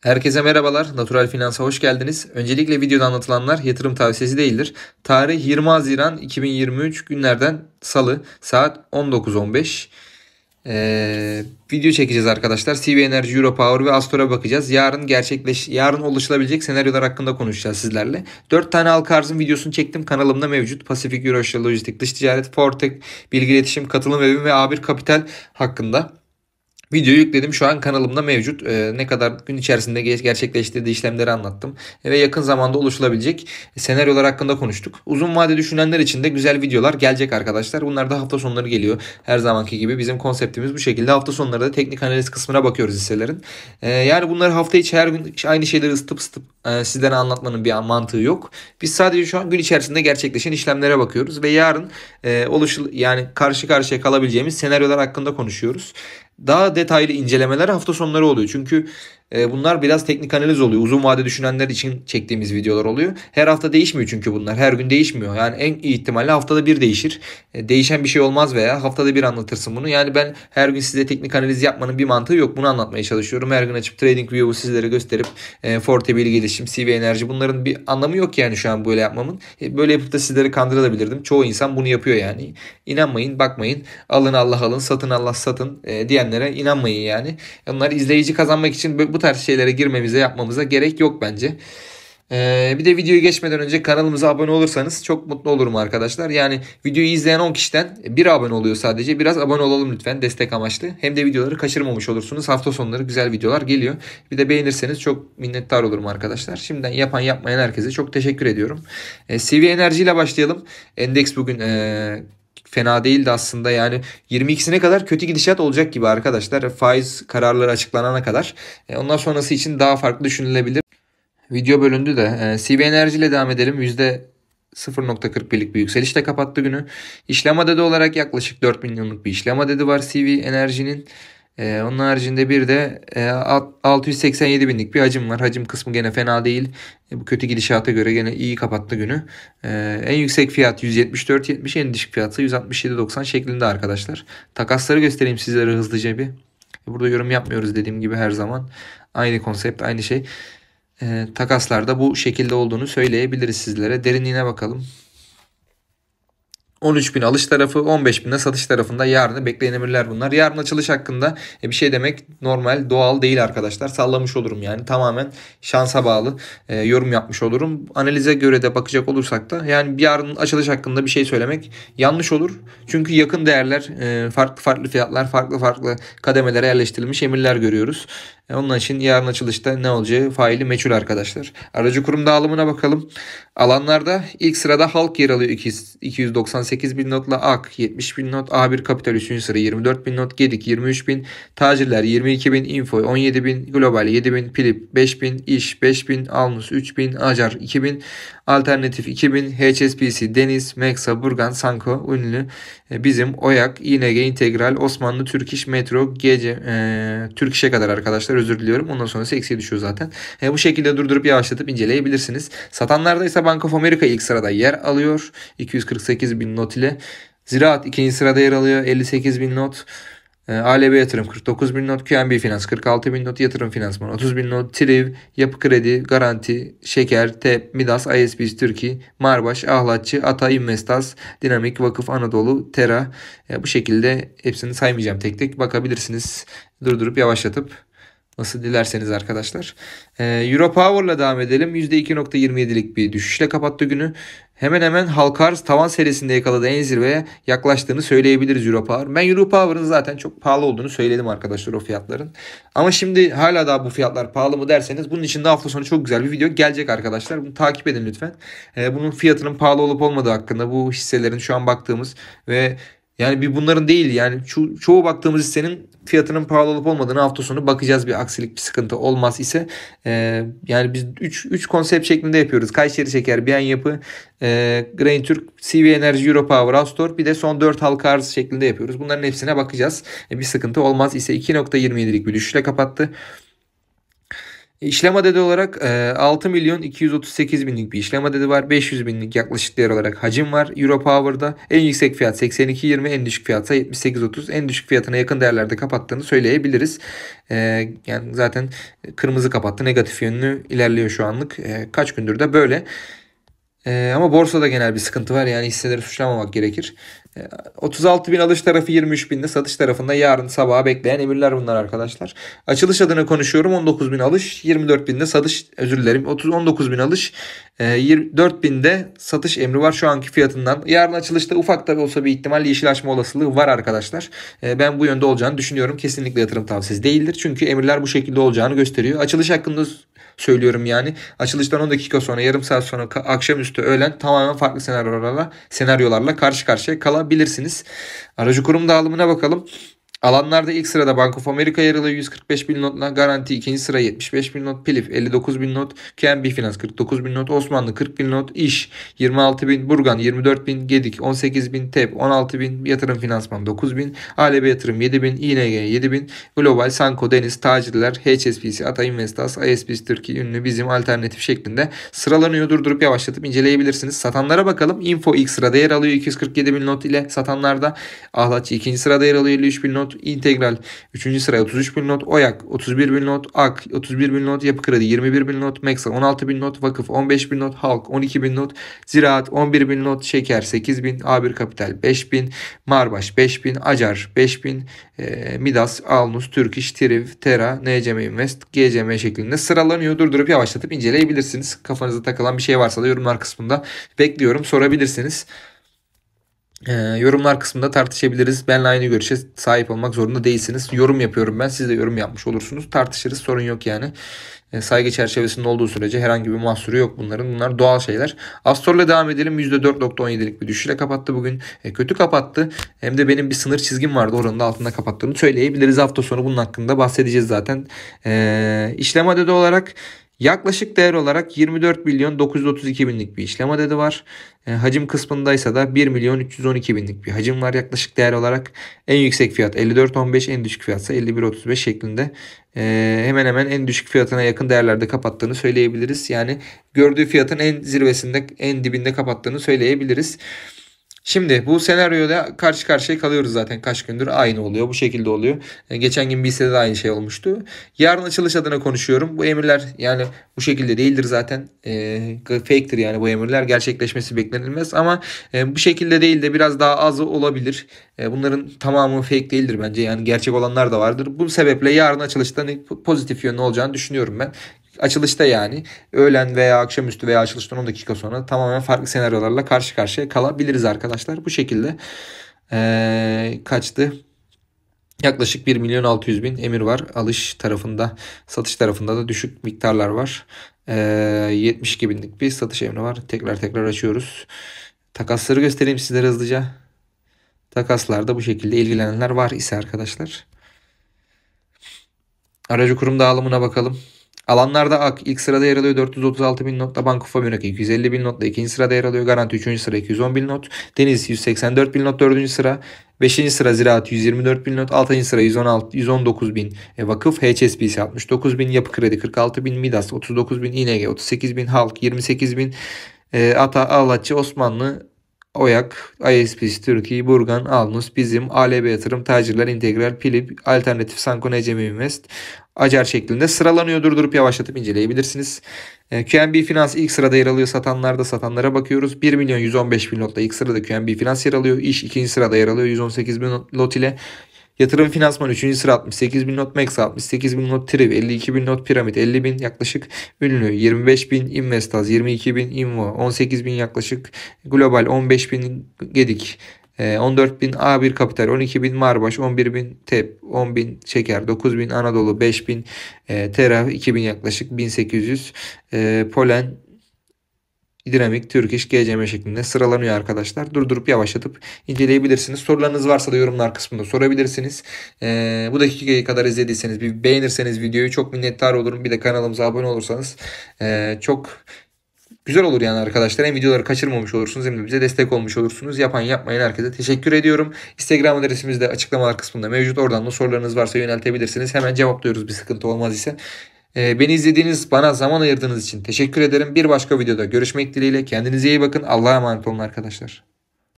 Herkese merhabalar. Natural Finans'a hoş geldiniz. Öncelikle videoda anlatılanlar yatırım tavsiyesi değildir. Tarih 20 Haziran 2023 günlerden salı saat 19.15. Ee, video çekeceğiz arkadaşlar. CV Energy, Euro Power ve Astor'a bakacağız. Yarın gerçekleş yarın oluşabilecek senaryolar hakkında konuşacağız sizlerle. 4 tane halka arzın videosunu çektim. Kanalımda mevcut. Pasifik Euro Logistik, Dış Ticaret, Fortek, Bilgi İletişim, Katılım Evi ve A1 Kapital hakkında. Video yükledim şu an kanalımda mevcut. Ee, ne kadar gün içerisinde gerçekleştirdiği işlemleri anlattım. Ve yakın zamanda oluşulabilecek senaryolar hakkında konuştuk. Uzun vade düşünenler için de güzel videolar gelecek arkadaşlar. Bunlar da hafta sonları geliyor. Her zamanki gibi bizim konseptimiz bu şekilde. Hafta sonları da teknik analiz kısmına bakıyoruz hisselerin. Ee, yani bunları hafta içi her gün aynı şeyleri ısıtıp ısıtıp e, sizlere anlatmanın bir mantığı yok. Biz sadece şu an gün içerisinde gerçekleşen işlemlere bakıyoruz. Ve yarın e, oluşul yani karşı karşıya kalabileceğimiz senaryolar hakkında konuşuyoruz daha detaylı incelemeler hafta sonları oluyor. Çünkü ee, bunlar biraz teknik analiz oluyor. Uzun vade düşünenler için çektiğimiz videolar oluyor. Her hafta değişmiyor çünkü bunlar. Her gün değişmiyor. Yani en iyi ihtimalle haftada bir değişir. Ee, değişen bir şey olmaz veya haftada bir anlatırsın bunu. Yani ben her gün size teknik analiz yapmanın bir mantığı yok. Bunu anlatmaya çalışıyorum. Her gün açıp trading view'u sizlere gösterip e, Forte bilgi gelişim, CV enerji bunların bir anlamı yok yani şu an böyle yapmamın. E, böyle yapıp da sizleri kandırabilirdim. Çoğu insan bunu yapıyor yani. İnanmayın, bakmayın. Alın Allah alın, satın Allah satın e, diyenlere inanmayın yani. Onlar izleyici kazanmak için bu bu tarz şeylere girmemize yapmamıza gerek yok bence. Ee, bir de videoyu geçmeden önce kanalımıza abone olursanız çok mutlu olurum arkadaşlar. Yani videoyu izleyen 10 kişiden bir abone oluyor sadece. Biraz abone olalım lütfen destek amaçlı. Hem de videoları kaçırmamış olursunuz. Hafta sonları güzel videolar geliyor. Bir de beğenirseniz çok minnettar olurum arkadaşlar. Şimdiden yapan yapmayan herkese çok teşekkür ediyorum. Ee, CV Enerji başlayalım. Endeks bugün... Ee, fena değildi aslında. Yani 22'sine kadar kötü gidişat olacak gibi arkadaşlar. Faiz kararları açıklanana kadar. E, ondan sonrası için daha farklı düşünülebilir. Video bölündü de. E, CV Enerji ile devam edelim. yüzde %0.41'lik bir yükselişle kapattı günü. İşlem adedi olarak yaklaşık 4 milyonluk bir işlem adedi var CV Enerji'nin. Ee, onun haricinde bir de e, 687 binlik bir hacim var. Hacim kısmı gene fena değil. E, bu kötü gidişata göre gene iyi kapattı günü. E, en yüksek fiyat 174.70 en düşük fiyatı 167.90 şeklinde arkadaşlar. Takasları göstereyim sizlere hızlıca bir. E, burada yorum yapmıyoruz dediğim gibi her zaman. Aynı konsept aynı şey. E, takaslarda bu şekilde olduğunu söyleyebiliriz sizlere. Derinliğine bakalım. 13 bin alış tarafı 15 bin de satış tarafında yarını bekleyen emirler bunlar. Yarın açılış hakkında e, bir şey demek normal doğal değil arkadaşlar. Sallamış olurum yani tamamen şansa bağlı e, yorum yapmış olurum. Analize göre de bakacak olursak da yani yarın açılış hakkında bir şey söylemek yanlış olur. Çünkü yakın değerler e, farklı farklı fiyatlar farklı farklı kademelere yerleştirilmiş emirler görüyoruz. E, onun için yarın açılışta ne olacağı faili meçhul arkadaşlar. Aracı kurum dağılımına bakalım. Alanlarda ilk sırada halk yer alıyor 298 bin notla AK 70 bin not A1 kapital 3. sıra 24 bin not Gedik 23 bin tacirler 22 bin info 17 bin global 7 bin pilip 5 bin iş 5 bin alnus 3 bin acar 2 bin alternatif 2 bin HSBC, deniz meksa burgan sanko ünlü e, bizim oyak ING integral Osmanlı Türk İş metro gece e, Türk İş'e kadar arkadaşlar özür diliyorum. Ondan sonrası eksiye düşüyor zaten. E, bu şekilde durdurup yavaşlatıp inceleyebilirsiniz. Satanlarda ise Bank of America ilk sırada yer alıyor. 248 bin not ile. Ziraat ikinci sırada yer alıyor. 58 bin not. E, ALB Yatırım 49 bin not, QNB Finans 46 bin not, Yatırım Finansman 30 bin not, Triv, Yapı Kredi, Garanti, Şeker, TEP, Midas, ISBİS Türkiye, Marbaş, Ahlatçı, Ata Investas, Dinamik, Vakıf Anadolu, Tera. E, bu şekilde hepsini saymayacağım tek tek. Bakabilirsiniz durdurup yavaşlatıp Nasıl dilerseniz arkadaşlar. Ee, Euro Power'la devam edelim. %2.27'lik bir düşüşle kapattı günü. Hemen hemen halkars tavan serisinde yakaladığı en zirveye yaklaştığını söyleyebiliriz Euro Power. Ben Euro Power'ın zaten çok pahalı olduğunu söyledim arkadaşlar o fiyatların. Ama şimdi hala daha bu fiyatlar pahalı mı derseniz bunun için de hafta sonu çok güzel bir video gelecek arkadaşlar. Bunu takip edin lütfen. Ee, bunun fiyatının pahalı olup olmadığı hakkında bu hisselerin şu an baktığımız ve yani bir bunların değil yani ço- çoğu baktığımız hissenin fiyatının pahalı olup olmadığını hafta sonu bakacağız bir aksilik bir sıkıntı olmaz ise e, yani biz 3 konsept şeklinde yapıyoruz. Kayseri Şeker, Biyen Yapı, e, Grain Türk, CV Enerji, Euro Power, Astor bir de son 4 halka arz şeklinde yapıyoruz. Bunların hepsine bakacağız. E, bir sıkıntı olmaz ise 2.27'lik bir düşüşle kapattı. İşlem adedi olarak 6 e, milyon 238 binlik bir işlem adedi var. 500 binlik yaklaşık değer olarak hacim var. Euro Power'da en yüksek fiyat 82.20 en düşük fiyatsa 78.30 en düşük fiyatına yakın değerlerde kapattığını söyleyebiliriz. E, yani zaten kırmızı kapattı negatif yönünü ilerliyor şu anlık. E, kaç gündür de böyle. E, ama borsada genel bir sıkıntı var. Yani hisseleri suçlamamak gerekir. E, ee, 36 bin alış tarafı 23 binde satış tarafında yarın sabaha bekleyen emirler bunlar arkadaşlar. Açılış adına konuşuyorum. 19 bin alış 24 binde satış özür dilerim. 30, 19 bin alış e, 24 binde satış emri var şu anki fiyatından. Yarın açılışta ufak da olsa bir ihtimal yeşil açma olasılığı var arkadaşlar. E, ben bu yönde olacağını düşünüyorum. Kesinlikle yatırım tavsiyesi değildir. Çünkü emirler bu şekilde olacağını gösteriyor. Açılış hakkında söylüyorum yani. Açılıştan 10 dakika sonra yarım saat sonra akşamüstü öğlen tamamen farklı senaryolarla senaryolarla karşı karşıya kalabilirsiniz. Aracı kurum dağılımına bakalım. Alanlarda ilk sırada Bank of America yer alıyor 145 bin notla. Garanti ikinci sıra 75 bin not. Pilif 59 bin not. KMB Finans 49 bin not. Osmanlı 40 bin not. İş 26 bin. Burgan 24 bin. Gedik 18 bin. TEP 16 bin. Yatırım Finansman 9 bin. ALB Yatırım 7 bin. ING 7 bin. Global, Sanko, Deniz, Tacirler, HSBC, Ata Investas, ISBC Türkiye, Ünlü, Bizim, Alternatif şeklinde sıralanıyor. Durdurup yavaşlatıp inceleyebilirsiniz. Satanlara bakalım. Info ilk sırada yer alıyor 247 bin not ile satanlarda. Ahlatçı ikinci sırada yer alıyor 53 bin not not, İntegral 3. sıraya 33 bin not, OYAK 31 bin not, AK 31 bin not, Yapı Kredi 21 bin not, Meksa 16 bin not, Vakıf 15 bin not, Halk 12 bin not, Ziraat 11 bin not, Şeker 8 bin, A1 Kapital 5 bin, Marbaş 5 bin, Acar 5 bin, e, Midas, Alnus, Türkiş, Triv, Tera, NCM Invest, GCM şeklinde sıralanıyor. Durdurup yavaşlatıp inceleyebilirsiniz. Kafanızda takılan bir şey varsa da yorumlar kısmında bekliyorum. Sorabilirsiniz. Ee, yorumlar kısmında tartışabiliriz. Benle aynı görüşe sahip olmak zorunda değilsiniz. Yorum yapıyorum ben. Siz de yorum yapmış olursunuz. Tartışırız. Sorun yok yani. Ee, saygı çerçevesinde olduğu sürece herhangi bir mahsuru yok bunların. Bunlar doğal şeyler. Astor'la devam edelim. %4.17'lik bir düşüşle kapattı bugün. E, kötü kapattı. Hem de benim bir sınır çizgim vardı. Oranın altında kapattığını söyleyebiliriz. Hafta sonu bunun hakkında bahsedeceğiz zaten. E, işlem adedi olarak Yaklaşık değer olarak 24 milyon 932 binlik bir işlem adedi var. E, hacim kısmındaysa da 1 milyon 312 binlik bir hacim var. Yaklaşık değer olarak en yüksek fiyat 54.15 en düşük fiyatsa 51.35 şeklinde e, hemen hemen en düşük fiyatına yakın değerlerde kapattığını söyleyebiliriz. Yani gördüğü fiyatın en zirvesinde en dibinde kapattığını söyleyebiliriz. Şimdi bu senaryoda karşı karşıya kalıyoruz zaten kaç gündür. Aynı oluyor. Bu şekilde oluyor. E, geçen gün bir de aynı şey olmuştu. Yarın açılış adına konuşuyorum. Bu emirler yani bu şekilde değildir zaten. E, fake'tir yani bu emirler. Gerçekleşmesi beklenilmez ama e, bu şekilde değil de biraz daha az olabilir. E, bunların tamamı fake değildir bence. Yani gerçek olanlar da vardır. Bu sebeple yarın açılışta pozitif yönlü olacağını düşünüyorum ben açılışta yani öğlen veya akşamüstü veya açılıştan 10 dakika sonra tamamen farklı senaryolarla karşı karşıya kalabiliriz arkadaşlar. Bu şekilde ee, kaçtı? Yaklaşık 1 milyon 600 bin emir var. Alış tarafında, satış tarafında da düşük miktarlar var. Ee, 72 binlik bir satış emri var. Tekrar tekrar açıyoruz. Takasları göstereyim sizlere hızlıca. Takaslarda bu şekilde ilgilenenler var ise arkadaşlar. Aracı kurum dağılımına bakalım. Alanlarda AK ilk sırada yer alıyor 436 bin notla. Bank of America 250 bin notla ikinci sırada yer alıyor. Garanti 3. sıra 210 bin not. Deniz 184 bin not 4. sıra. 5. sıra Ziraat 124 bin not. 6. sıra 116, 119 bin e, vakıf. HSBC 69 bin. Yapı Kredi 46 bin. Midas 39 bin. ING 38 bin. Halk 28 bin. E, Ata, Ağlatçı, Osmanlı OYAK, ISPC Türkiye, Burgan, Alnus, Bizim, ALB Yatırım, Tacirler, İntegral, Pilip, Alternatif, Sanko, Necemi Invest, Acar şeklinde sıralanıyor. Durdurup yavaşlatıp inceleyebilirsiniz. E, QNB Finans ilk sırada yer alıyor. Satanlarda satanlara bakıyoruz. 1 milyon 115 bin lotla ilk sırada QNB Finans yer alıyor. İş ikinci sırada yer alıyor. 118 bin lot ile. Yatırım finansman 3. sıra 68 bin not, Max 68 bin not, Triv 52 bin not, Piramit 50 bin yaklaşık, Ünlü 25 bin, Investaz 22 bin, Invo 18 bin yaklaşık, Global 15 bin, Gedik 14 e, bin A1 Kapital, 12 bin Marbaş, 11 bin TEP, 10 bin Şeker, 9 bin Anadolu, 5 bin e, 2 bin yaklaşık, 1.800 e, Polen, dinamik, Türkiş, GCM şeklinde sıralanıyor arkadaşlar. Durdurup yavaşlatıp inceleyebilirsiniz. Sorularınız varsa da yorumlar kısmında sorabilirsiniz. Ee, bu dakikaya kadar izlediyseniz, bir beğenirseniz videoyu çok minnettar olurum. Bir de kanalımıza abone olursanız e, çok güzel olur yani arkadaşlar. Hem videoları kaçırmamış olursunuz hem de bize destek olmuş olursunuz. Yapan yapmayın herkese teşekkür ediyorum. Instagram adresimiz de açıklamalar kısmında mevcut. Oradan da sorularınız varsa yöneltebilirsiniz. Hemen cevaplıyoruz bir sıkıntı olmaz ise. Ee, beni izlediğiniz, bana zaman ayırdığınız için teşekkür ederim. Bir başka videoda görüşmek dileğiyle. Kendinize iyi bakın. Allah'a emanet olun arkadaşlar.